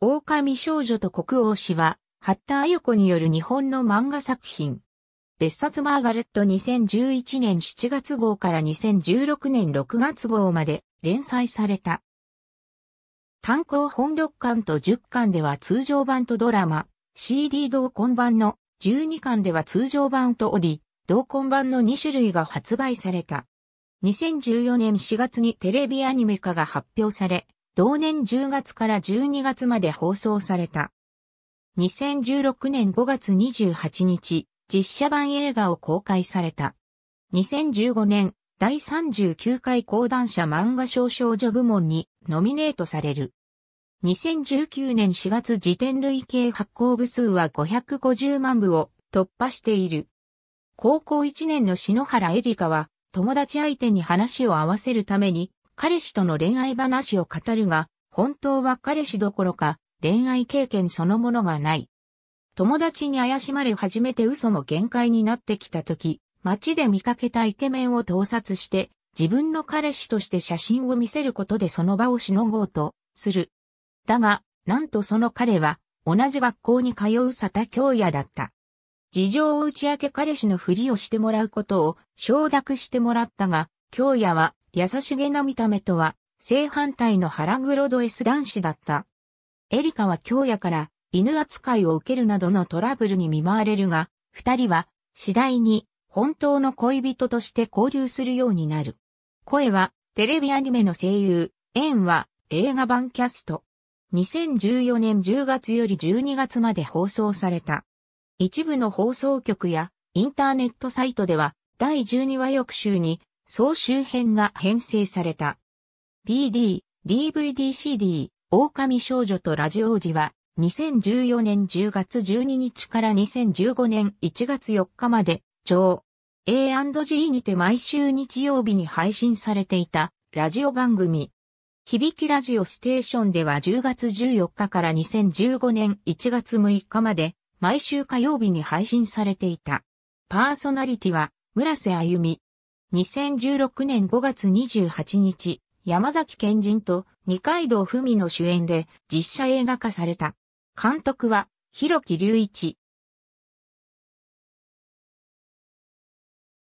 狼少女と国王氏は、ハッター・アユコによる日本の漫画作品。別冊マーガレット2011年7月号から2016年6月号まで連載された。単行本6巻と10巻では通常版とドラマ、CD 同梱版の12巻では通常版とオディ、同梱版の2種類が発売された。2014年4月にテレビアニメ化が発表され、同年10月から12月まで放送された。2016年5月28日、実写版映画を公開された。2015年、第39回講談社漫画賞少女部門にノミネートされる。2019年4月時点累計発行部数は550万部を突破している。高校1年の篠原エ里香は友達相手に話を合わせるために彼氏との恋愛話を語るが、本当は彼氏どころか恋愛経験そのものがない。友達に怪しまれ始めて嘘も限界になってきた時、街で見かけたイケメンを盗撮して、自分の彼氏として写真を見せることでその場をしのごうとする。だが、なんとその彼は、同じ学校に通う佐田京也だった。事情を打ち明け彼氏のふりをしてもらうことを承諾してもらったが、京也は優しげな見た目とは、正反対の腹黒ド S 男子だった。エリカは京也から犬扱いを受けるなどのトラブルに見舞われるが、二人は次第に本当の恋人として交流するようになる。声はテレビアニメの声優、縁は映画版キャスト。2014年10月より12月まで放送された。一部の放送局やインターネットサイトでは第12話翌週に総集編が編成された。PD、DVD、CD、狼少女とラジオ王子は、2014年10月12日から2015年1月4日まで、超 A&G にて毎週日曜日に配信されていたラジオ番組。響きラジオステーションでは10月14日から2015年1月6日まで毎週火曜日に配信されていた。パーソナリティは村瀬歩美。2016年5月28日、山崎賢人と二階堂ふみの主演で実写映画化された。監督は、広木隆一。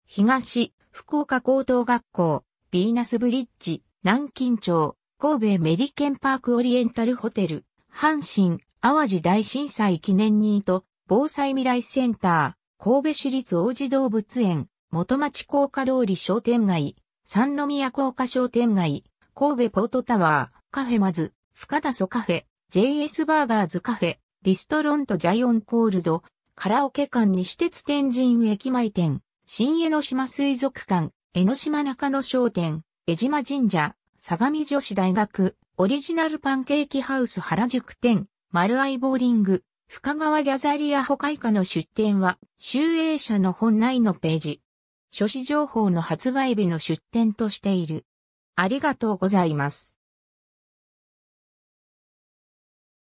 東、福岡高等学校、ビーナスブリッジ、南京町、神戸メリケンパークオリエンタルホテル、阪神、淡路大震災記念にと、防災未来センター、神戸市立王子動物園、元町高架通り商店街、三宮高架商店街、神戸ポートタワー、カフェマズ、深田ソカフェ、JS バーガーズカフェ、リストロントジャイオンコールド、カラオケ館西鉄天神駅前店、新江ノ島水族館、江ノ島中野商店、江島神社、相模女子大学、オリジナルパンケーキハウス原宿店、丸アイボーリング、深川ギャザリア保イカの出店は、集英社の本内のページ。書誌情報の発売日の出典としている。ありがとうございます。